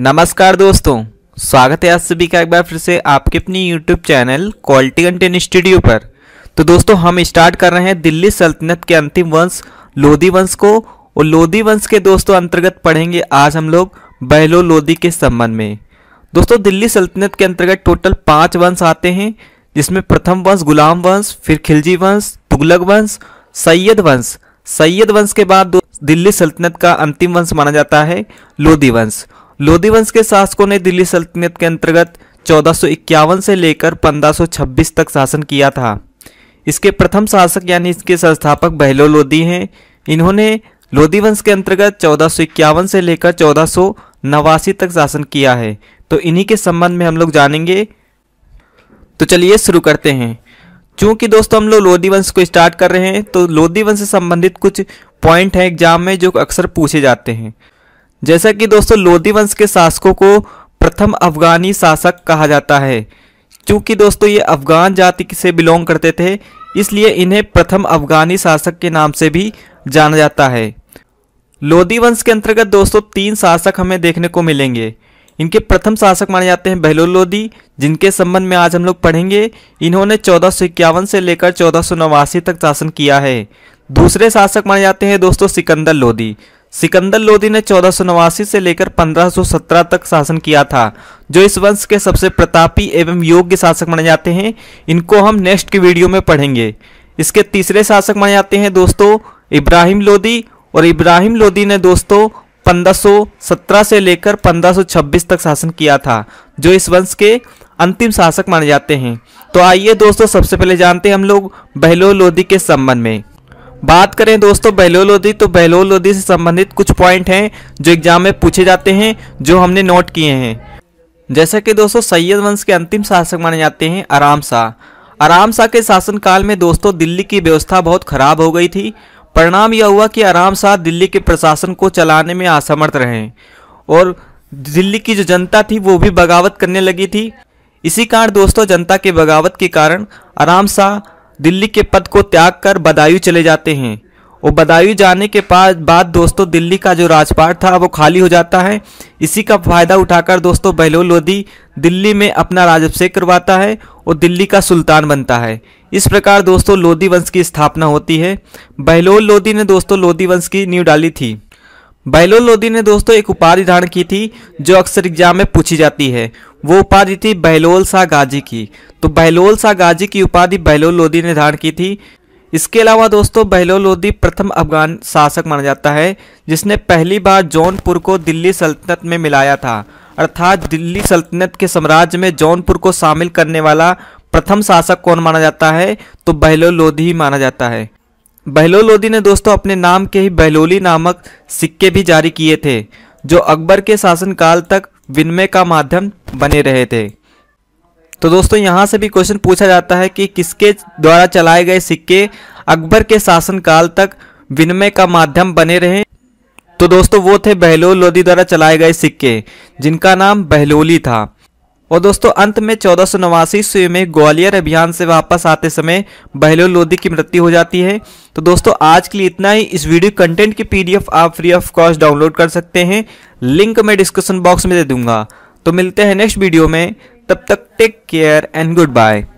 नमस्कार दोस्तों स्वागत है आप सभी का एक बार फिर से आपके अपनी YouTube channel quality content studio पर तो दोस्तों हम स्टार्ट कर रहे हैं दिल्ली सल्तनत के अंतिम वंश लोधी वंश को और लोधी वंश के दोस्तों अंतर्गत पढ़ेंगे आज हम लोग बहलो लोधी के संबंध में दोस्तों दिल्ली सल्तनत के अंतर्गत टोटल पाँच वंश आते हैं जिसमें प्रथम वंश गुलाम वंश फिर खिलजी वंश तुगलक वंश सैयद वंश सैयद वंश के बाद दिल्ली सल्तनत का अंतिम वंश माना जाता है लोधी वंश लोधी वंश के शासकों ने दिल्ली सल्तनत के अंतर्गत चौदह से लेकर 1526 तक शासन किया था इसके प्रथम शासक यानी इसके संस्थापक बहलो लोधी हैं इन्होंने लोधी वंश के अंतर्गत चौदह से लेकर चौदह तक शासन किया है तो इन्हीं के संबंध में हम लोग जानेंगे तो चलिए शुरू करते हैं चूंकि दोस्तों हम लोग लोधी वंश को स्टार्ट कर रहे हैं तो लोधी वंश से संबंधित कुछ पॉइंट हैं एग्जाम में जो अक्सर पूछे जाते हैं जैसा कि दोस्तों लोधी वंश के शासकों को प्रथम अफगानी शासक कहा जाता है क्योंकि दोस्तों ये अफगान जाति से बिलोंग करते थे इसलिए इन्हें प्रथम अफगानी शासक के नाम से भी जाना जाता है लोधी वंश के अंतर्गत दोस्तों तीन शासक हमें देखने को मिलेंगे इनके प्रथम शासक माने जाते हैं बहलोल लोधी जिनके संबंध में आज हम लोग पढ़ेंगे इन्होंने चौदह से लेकर चौदह तक शासन किया है दूसरे शासक माने जाते हैं दोस्तों सिकंदर लोधी सिकंदर लोधी ने चौदह से लेकर 1517 तक शासन किया था जो इस वंश के सबसे प्रतापी एवं योग्य शासक माने जाते हैं इनको हम नेक्स्ट की वीडियो में पढ़ेंगे इसके तीसरे शासक माने जाते हैं दोस्तों इब्राहिम लोधी और इब्राहिम लोधी ने दोस्तों 1517 से लेकर 1526 तक शासन किया था जो इस वंश के अंतिम शासक माने जाते हैं तो आइए दोस्तों सबसे पहले जानते हैं हम लोग बहलो लोधी के संबंध में बात करें दोस्तों बहलोल लोधी तो बहलोल लोधी से संबंधित कुछ पॉइंट हैं जो एग्जाम में पूछे जाते हैं जो हमने नोट किए हैं जैसा कि दोस्तों सैयद वंश के अंतिम शासक माने जाते हैं आराम शाह आराम शाह के शासनकाल में दोस्तों दिल्ली की व्यवस्था बहुत खराब हो गई थी परिणाम यह हुआ कि आराम शाह दिल्ली के प्रशासन को चलाने में असमर्थ रहे और दिल्ली की जो जनता थी वो भी बगावत करने लगी थी इसी कारण दोस्तों जनता के बगावत के कारण आराम शाह दिल्ली के पद को त्याग कर बदायूं चले जाते हैं और बदायूं जाने के बाद दोस्तों दिल्ली का जो राजपाट था वो खाली हो जाता है इसी का फायदा उठाकर दोस्तों बहलोल लोधी दिल्ली में अपना राजभिषेक करवाता है और दिल्ली का सुल्तान बनता है इस प्रकार दोस्तों लोधी वंश की स्थापना होती है बहलोल लोधी ने दोस्तों लोधी वंश की नींव डाली थी बहलोल लोधी ने दोस्तों एक उपाधि धारण की थी जो अक्सर एग्जाम में पूछी जाती है वो उपाधि थी बहलोल शाह गाजी की तो बहलोल शाह गाजी की उपाधि बहलोल लोधी ने धारण की थी इसके अलावा दोस्तों बहलोल लोधी प्रथम अफगान शासक माना जाता है जिसने पहली बार जौनपुर को दिल्ली सल्तनत में मिलाया था अर्थात दिल्ली सल्तनत के साम्राज्य में जौनपुर को शामिल करने वाला प्रथम शासक कौन माना जाता है तो बहलोल लोधी माना जाता है बहलोल लोधी ने दोस्तों अपने नाम के ही बहलोली नामक सिक्के भी जारी किए थे जो अकबर के शासनकाल तक विनिमय का माध्यम बने रहे थे तो दोस्तों यहाँ से भी क्वेश्चन पूछा जाता है कि किसके द्वारा चलाए गए सिक्के अकबर के शासनकाल तक विनिमय का माध्यम बने रहे तो दोस्तों वो थे बहलोल लोधी द्वारा चलाए गए सिक्के जिनका नाम बहलोली था और दोस्तों अंत में चौदह सौ नवासी ईस्वी में ग्वालियर अभियान से वापस आते समय बहलोल लोधी की मृत्यु हो जाती है तो दोस्तों आज के लिए इतना ही इस वीडियो कंटेंट की पीडीएफ आप फ्री ऑफ कॉस्ट डाउनलोड कर सकते हैं लिंक मैं डिस्क्रिप्शन बॉक्स में दे दूंगा तो मिलते हैं नेक्स्ट वीडियो में तब तक take care and good bye